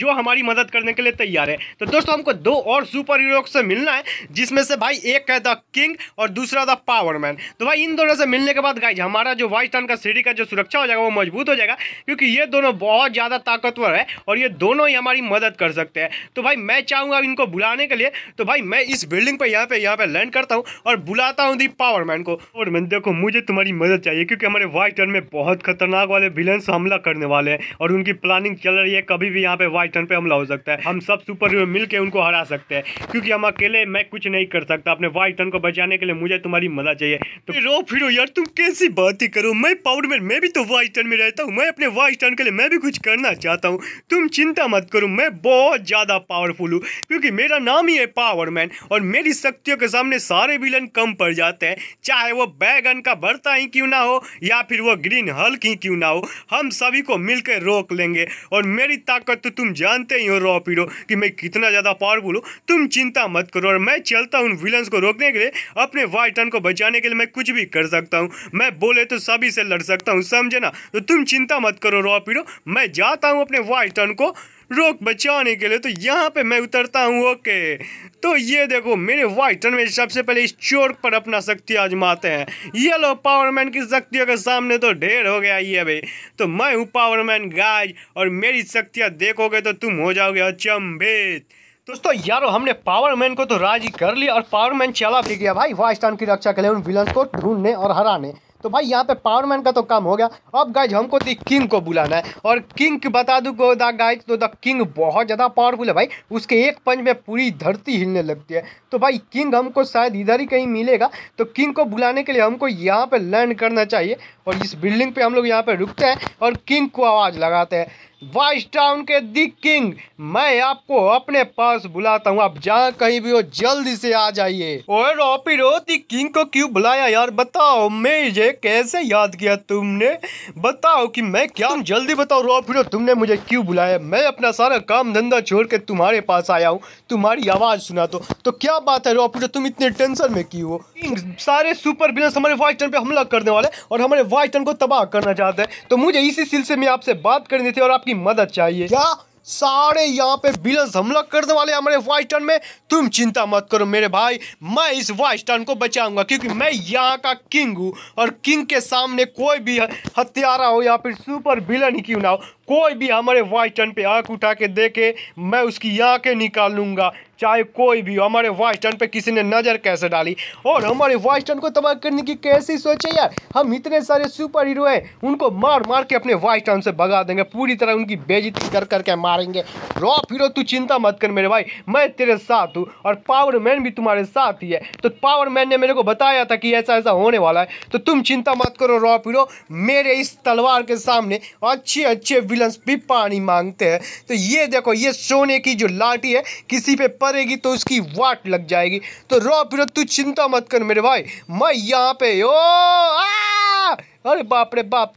जो हमारी मदद करने के लिए तैयार है तो दोस्तों हमको दो और सुपर हीरो से मिलना है जिसमें से भाई एक है द किंग और दूसरा द पावर मैन तो भाई इन दोनों से मिलने के बाद गाइज हमारा जो वाइस्टान का सीढ़ी का जो सुरक्षा हो जाएगा वो मजबूत हो जाएगा क्योंकि ये दोनों बहुत ज़्यादा ताकतवर है और ये दोनों ही हमारी मदद कर सकते हैं तो भाई मैं चाहूँगा इनको बुलाने के लिए तो भाई मैं इस बिल्डिंग पर यहाँ पर यहाँ पर लैंड करता हूँ और बुलाता हूँ दी पावर मैन को और मैं देखो मुझे तुम्हारी मदद चाहिए क्योंकि हमारे वाइस्टान में बहुत खतरनाक वाले विलन हमला करने वाले हैं और उनकी प्लानिंग चल रही है कभी भी यहाँ पे वाइस टर्न पे हमला हो सकता है हम सब सुपर हीरो मिलकर उनको हरा सकते हैं क्योंकि हम अकेले मैं कुछ नहीं कर सकता अपने वाइट टर्न को बचाने के लिए मुझे तुम्हारी मदद चाहिए तो रो फिर यार तुम कैसी बात ही करो मैं पावरमैन मैं भी तो वाइट टर्न में रहता हूँ मैं अपने वाइट टर्न के लिए मैं भी कुछ करना चाहता हूँ तुम चिंता मत करो मैं बहुत ज़्यादा पावरफुल हूँ क्योंकि मेरा नाम ही है पावरमैन और मेरी शक्तियों के सामने सारे विलन कम पड़ जाते हैं चाहे वो बैगन का भरता ही क्यों ना हो या फिर वो ग्रीन हल्क ही क्यों ना हो हम सभी को मिलकर रोक लेंगे और मेरी ताकत तो तुम जानते ही हो रॉपिडो कि मैं कितना ज़्यादा पावरफुल हूँ तुम चिंता मत करो और मैं चलता हूँ उन विलन्स को रोकने के लिए अपने वाइटन को बचाने के लिए मैं कुछ भी कर सकता हूँ मैं बोले तो सभी से लड़ सकता हूँ समझे ना तो तुम चिंता मत करो रॉपिडो मैं जाता हूँ अपने वाइटन को रोक बचाने के लिए तो यहाँ पे मैं उतरता हूँ ओके तो ये देखो मेरे वाइट टर्न में सबसे पहले इस चोर पर अपना शक्ति आजमाते हैं ये लो पावरमैन की शक्तियों के सामने तो ढेर हो गया ये भाई तो मैं हूँ पावरमैन गाज और मेरी शक्तियाँ देखोगे तो तुम हो जाओगे अचंभित दोस्तों यारो हमने पावरमैन को तो राजी कर लिया और पावरमैन चला भी गया भाई वाइस्टान की रक्षा के लिए उन विलन को ढूंढने और हराने तो भाई यहाँ पे पावरमैन का तो काम हो गया अब गाइज हमको दी किंग को बुलाना है और किंग बता दू को द गाइज तो द किंग बहुत ज़्यादा पावरफुल है भाई उसके एक पंच में पूरी धरती हिलने लगती है तो भाई किंग हमको शायद इधर ही कहीं मिलेगा तो किंग को बुलाने के लिए हमको यहाँ पे लैंड करना चाहिए और इस बिल्डिंग पे हम लोग यहाँ पे रुकते हैं और किंग को आवाज़ लगाते हैं वाइस टाउन के दि किंग मैं आपको अपने पास बुलाता हूँ आप जहाँ कहीं भी हो जल्दी से आ जाइए और रॉपिरो दी किंग को क्यों बुलाया यार बताओ मैं ये कैसे याद किया तुमने बताओ कि मैं क्या तुम जल्दी बताओ रॉपिरो तुमने मुझे क्यों बुलाया मैं अपना सारा काम धंधा छोड़ के तुम्हारे पास आया हूँ तुम्हारी आवाज़ सुना तो, तो क्या बात है रॉपिरो तुम इतने टेंशन में क्यों हो सारे सुपर बिजनेस हमारे वाइस टाउन पर हमला करने वाले और हमारे वाइस टाउन को तबाह करना चाहते हैं तो मुझे इसी सिलसिले में आपसे बात करनी थी और आपकी की मदद चाहिए क्या सारे यहाँ पे बिलस हमला करने वाले हमारे वाइस्टन में तुम चिंता मत करो मेरे भाई मैं इस वाइस्टन को बचाऊंगा क्योंकि मैं यहाँ का किंग हूँ और किंग के सामने कोई भी हत्यारा हो या फिर सुपर बिलन ही क्यों ना हो कोई भी हमारे वाइस्टन पे आँख उठा के देखे मैं उसकी यहाँ के निकाल लूंगा चाहे कोई भी हो हमारे वॉइस स्टैंड पर किसी ने नज़र कैसे डाली और हमारे वॉइस स्टैंड को तबाह करने की कैसी सोचे यार हम इतने सारे सुपर हीरो हैं उनको मार मार के अपने वॉइस स्टैंड से भगा देंगे पूरी तरह उनकी बेजती कर करके मारेंगे रॉप हीरो तू चिंता मत कर मेरे भाई मैं तेरे साथ हूँ और पावर मैन भी तुम्हारे साथ ही है तो पावर मैन ने मेरे को बताया था कि ऐसा ऐसा होने वाला है तो तुम चिंता मत करो रॉप हीरो मेरे इस तलवार के सामने अच्छे अच्छे विलन्स भी पानी मांगते हैं तो ये देखो ये सोने की जो लाठी है किसी पे मरेगी तो उसकी वाट लग जाएगी तो रो फिर तू चिंता मत कर मेरे भाई मैं यहाँ पे ओ आ! अरे बाप रे बाप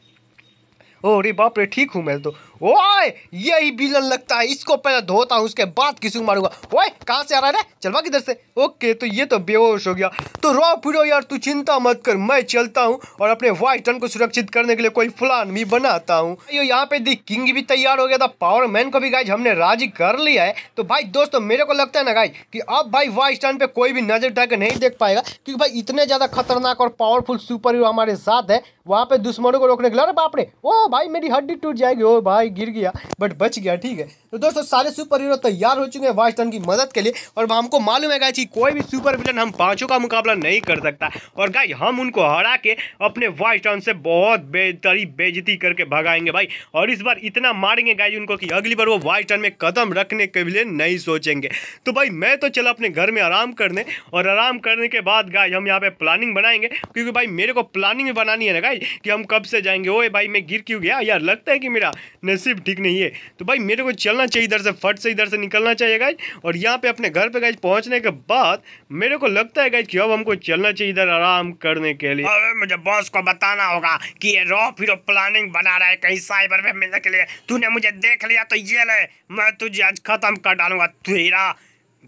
ओ अरे बाप रे ठीक हूँ मैं तो ओए यही बिलन लगता है इसको पहले धोता हूँ उसके बाद किसी को मारूंगा ओए कहाँ से आ रहा है चलवा किधर से ओके तो ये तो बेहोश हो गया तो रो फिरो यार तू चिंता मत कर मैं चलता हूँ और अपने वाइट रन को सुरक्षित करने के लिए कोई प्लान भी बनाता हूँ यहाँ पे दी किंग भी तैयार हो गया था पावर मैन को भी गाइज हमने राजी कर लिया है तो भाई दोस्तों मेरे को लगता है ना गाइज की अब भाई वाइट स्टैंड पे कोई भी नजर डाल के नहीं देख पाएगा क्योंकि भाई इतने ज़्यादा खतरनाक और पावरफुल सुपर हीरो हमारे साथ है वहाँ पे दुश्मनों को रोकने के लिए अरे बापरे ओ भाई मेरी हड्डी टूट जाएगी ओ भाई गिर गया बट बच गया ठीक है तो दोस्तों सारे सुपर हीरो तैयार हो चुके हैं वाइस टर्न की मदद के लिए और हमको मालूम है गाय कोई भी सुपर विलन हम पाँचों का मुकाबला नहीं कर सकता और गाय हम उनको हरा के अपने वाइस टर्न से बहुत बेहतरी बेजती करके भगाएंगे भाई और इस बार इतना मारेंगे गाय उनको कि अगली बार वो वाइस टर्न में कदम रखने के लिए नहीं सोचेंगे तो भाई मैं तो चला अपने घर में आराम करने और आराम करने के बाद गाय हम यहाँ पे प्लानिंग बनाएंगे क्योंकि भाई मेरे को प्लानिंग भी बनानी है ना गाय कि हम कब से जाएंगे ओए भाई मैं गिर क्यों गया यार लगता है कि मेरा नसीब ठीक नहीं है तो भाई मेरे को चलना निकलना चाहिए इधर से फट से इधर से निकलना चाहिए गाइज और यहाँ पे अपने घर पे गाइज पहुँचने के बाद मेरे को लगता है गाइज कि अब हमको चलना चाहिए इधर आराम करने के लिए अरे मुझे बॉस को बताना होगा कि ये रॉ फिर प्लानिंग बना रहा है कहीं साइबर में मिलने के लिए तूने मुझे देख लिया तो ये ले मैं तुझे आज खत्म कर डालूंगा तेरा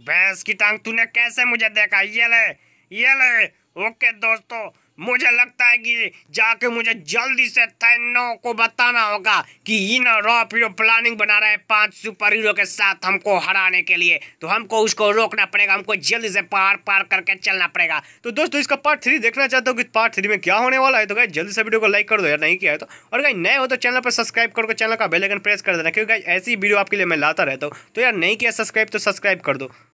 भैंस की टांग तूने कैसे मुझे देखा ये ले ये ले ओके दोस्तों मुझे लगता है कि जाके मुझे जल्दी से तैनो को बताना होगा कि इन रॉप हीरो प्लानिंग बना रहे हैं पांच सुपर हीरो के साथ हमको हराने के लिए तो हमको उसको रोकना पड़ेगा हमको जल्दी से पार पार करके चलना पड़ेगा तो दोस्तों इसका पार्ट थ्री देखना चाहते हो कि पार्ट थ्री में क्या होने वाला है तो भाई जल्दी से वीडियो को लाइक कर दो यार नहीं किया है तो और भाई नए हो तो चैनल पर सब्सक्राइब करके चैनल का बेलेगन प्रेस कर देना क्योंकि ऐसी वीडियो आपके लिए मैं लाता रहता हूँ तो यार नहीं किया सब्सक्राइब तो सब्सक्राइब कर दो